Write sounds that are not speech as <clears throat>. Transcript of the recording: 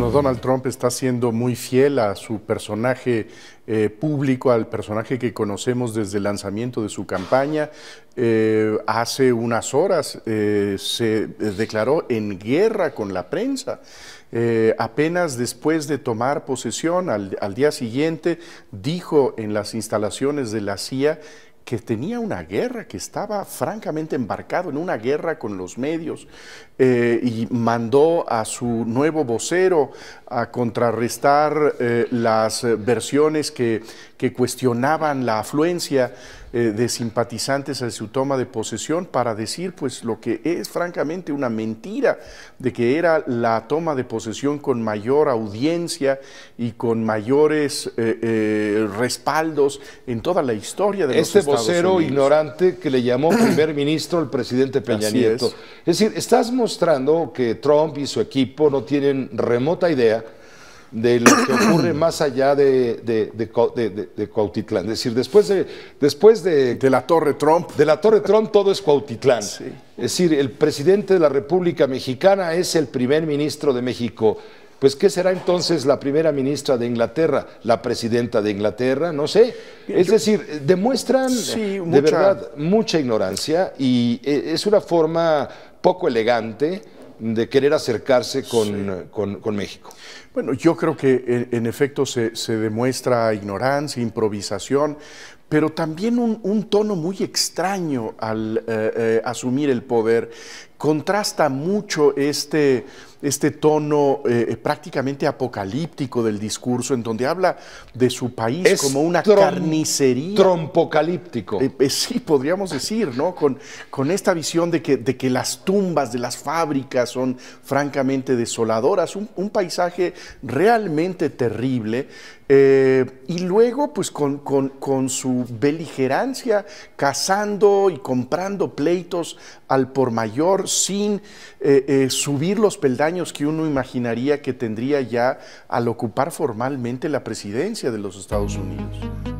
Donald Trump está siendo muy fiel a su personaje eh, público, al personaje que conocemos desde el lanzamiento de su campaña. Eh, hace unas horas eh, se declaró en guerra con la prensa. apenas después de tomar posesión, al, al día siguiente, dijo en las instalaciones de la CIA que tenía una guerra, que estaba francamente embarcado en una guerra con los medios eh, y mandó a su nuevo vocero a contrarrestar eh, las versiones que, que cuestionaban la afluencia eh, de simpatizantes a su toma de posesión para decir pues lo que es francamente una mentira de que era la toma de posesión con mayor audiencia y con mayores eh, eh, respaldos en toda la historia de este los Estados vocero ignorante que le llamó <clears throat> primer ministro el presidente Peña Nieto. es decir, estás mostrando que Trump y su equipo no tienen remota idea de lo que ocurre <clears throat> más allá de, de, Cuautitlán. Es decir, después de, después de... la Torre Trump. De la Torre Trump todo es Cuautitlán. Es decir, el presidente de la República Mexicana es el primer ministro de México. Pues, ¿qué será entonces la primera ministra de Inglaterra? ¿La presidenta de Inglaterra? No sé. Es decir, demuestran de verdad mucha ignorancia y eh, es una forma poco elegante de querer acercarse con, México? Bueno, yo creo que en, efecto se, se, demuestra ignorancia, improvisación, pero también un, tono muy extraño al eh, eh, asumir el poder. Contrasta mucho este, este tono eh, prácticamente apocalíptico del discurso, en donde habla de su país como una carnicería. Trompocalíptico. sí, podríamos decir, ¿no? Con, con esta visión de que, de que, las tumbas de las fábricas son francamente desoladoras, un, paisaje realmente terrible. y luego, pues con su beligerancia, cazando y comprando pleitos al por mayor sin eh, eh, subir los peldaños que uno imaginaría que tendría ya al ocupar formalmente la presidencia de los Estados Unidos.